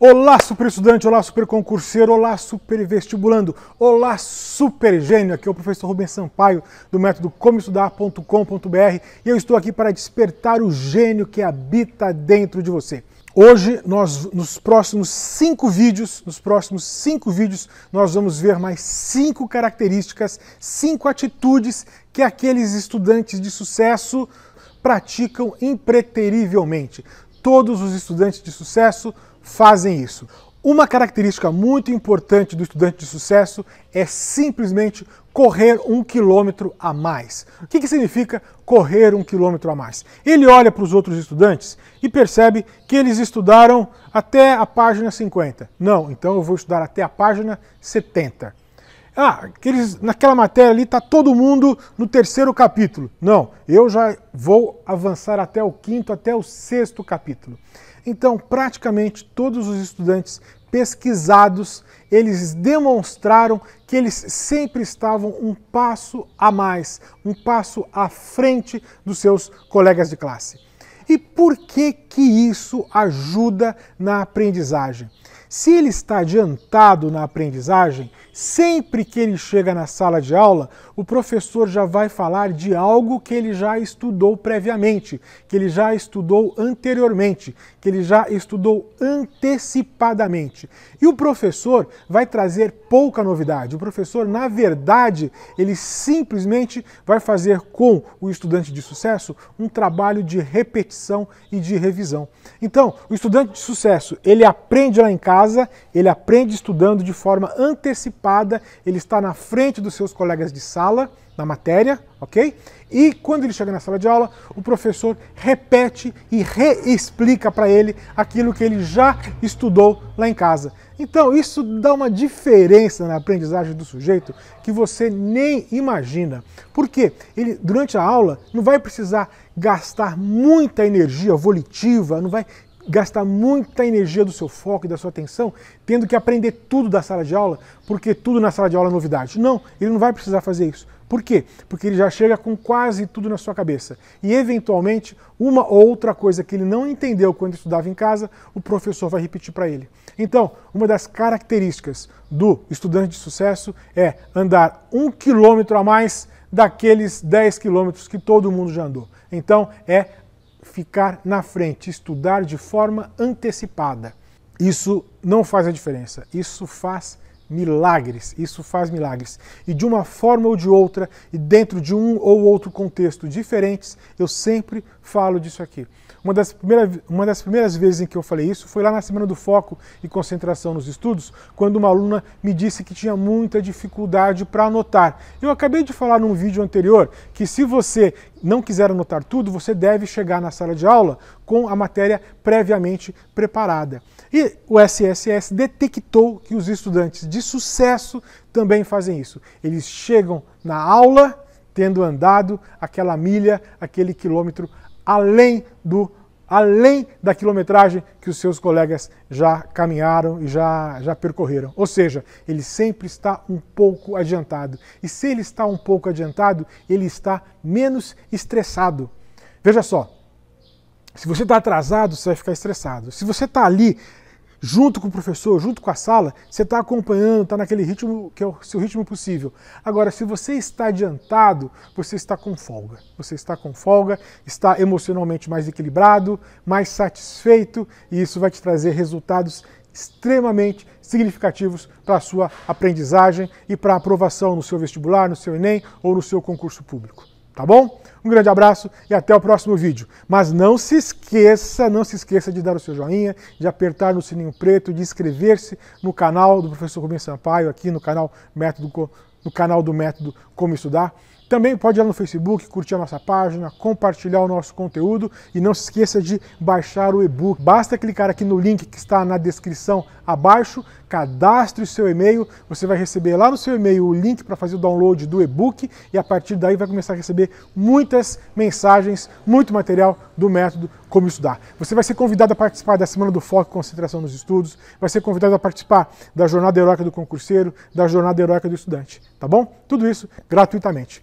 Olá, super estudante, olá, super concurseiro, olá, super vestibulando, olá, super gênio. Aqui é o professor Rubens Sampaio do método comoestudar.com.br e eu estou aqui para despertar o gênio que habita dentro de você. Hoje, nós, nos próximos cinco vídeos, nos próximos cinco vídeos, nós vamos ver mais cinco características, cinco atitudes que aqueles estudantes de sucesso praticam impreterivelmente. Todos os estudantes de sucesso fazem isso. Uma característica muito importante do estudante de sucesso é simplesmente correr um quilômetro a mais. O que, que significa correr um quilômetro a mais? Ele olha para os outros estudantes e percebe que eles estudaram até a página 50. Não, então eu vou estudar até a página 70 ah, aqueles, naquela matéria ali está todo mundo no terceiro capítulo. Não, eu já vou avançar até o quinto, até o sexto capítulo. Então, praticamente todos os estudantes pesquisados, eles demonstraram que eles sempre estavam um passo a mais, um passo à frente dos seus colegas de classe. E por que que isso ajuda na aprendizagem? Se ele está adiantado na aprendizagem, sempre que ele chega na sala de aula, o professor já vai falar de algo que ele já estudou previamente, que ele já estudou anteriormente, que ele já estudou antecipadamente. E o professor vai trazer pouca novidade. O professor, na verdade, ele simplesmente vai fazer com o estudante de sucesso um trabalho de repetição e de revisão. Então, o estudante de sucesso, ele aprende lá em casa casa, ele aprende estudando de forma antecipada, ele está na frente dos seus colegas de sala, na matéria, ok? E quando ele chega na sala de aula, o professor repete e reexplica para ele aquilo que ele já estudou lá em casa. Então, isso dá uma diferença na aprendizagem do sujeito que você nem imagina. Porque ele, durante a aula, não vai precisar gastar muita energia volitiva, não vai gastar muita energia do seu foco e da sua atenção tendo que aprender tudo da sala de aula, porque tudo na sala de aula é novidade. Não, ele não vai precisar fazer isso. Por quê? Porque ele já chega com quase tudo na sua cabeça. E, eventualmente, uma ou outra coisa que ele não entendeu quando estudava em casa, o professor vai repetir para ele. Então, uma das características do estudante de sucesso é andar um quilômetro a mais daqueles 10 quilômetros que todo mundo já andou. Então, é ficar na frente, estudar de forma antecipada. Isso não faz a diferença, isso faz milagres. Isso faz milagres. E de uma forma ou de outra, e dentro de um ou outro contexto diferentes, eu sempre falo disso aqui. Uma das, primeiras, uma das primeiras vezes em que eu falei isso foi lá na semana do foco e concentração nos estudos, quando uma aluna me disse que tinha muita dificuldade para anotar. Eu acabei de falar num vídeo anterior que se você não quiser anotar tudo, você deve chegar na sala de aula com a matéria previamente preparada. E o SSS detectou que os estudantes de de sucesso também fazem isso. Eles chegam na aula tendo andado aquela milha, aquele quilômetro além do além da quilometragem que os seus colegas já caminharam e já, já percorreram. Ou seja, ele sempre está um pouco adiantado. E se ele está um pouco adiantado, ele está menos estressado. Veja só, se você está atrasado, você vai ficar estressado. Se você está ali junto com o professor, junto com a sala, você está acompanhando, está naquele ritmo que é o seu ritmo possível. Agora, se você está adiantado, você está com folga. Você está com folga, está emocionalmente mais equilibrado, mais satisfeito e isso vai te trazer resultados extremamente significativos para a sua aprendizagem e para a aprovação no seu vestibular, no seu Enem ou no seu concurso público tá bom? Um grande abraço e até o próximo vídeo. Mas não se esqueça, não se esqueça de dar o seu joinha, de apertar no sininho preto, de inscrever-se no canal do professor Rubens Sampaio, aqui no canal Método, no canal do Método Como Estudar. Também pode ir lá no Facebook, curtir a nossa página, compartilhar o nosso conteúdo e não se esqueça de baixar o e-book. Basta clicar aqui no link que está na descrição abaixo, cadastre o seu e-mail, você vai receber lá no seu e-mail o link para fazer o download do e-book e a partir daí vai começar a receber muitas mensagens, muito material do método Como Estudar. Você vai ser convidado a participar da Semana do Foco e Concentração nos Estudos, vai ser convidado a participar da Jornada Heróica do Concurseiro, da Jornada Heróica do Estudante, tá bom? Tudo isso gratuitamente.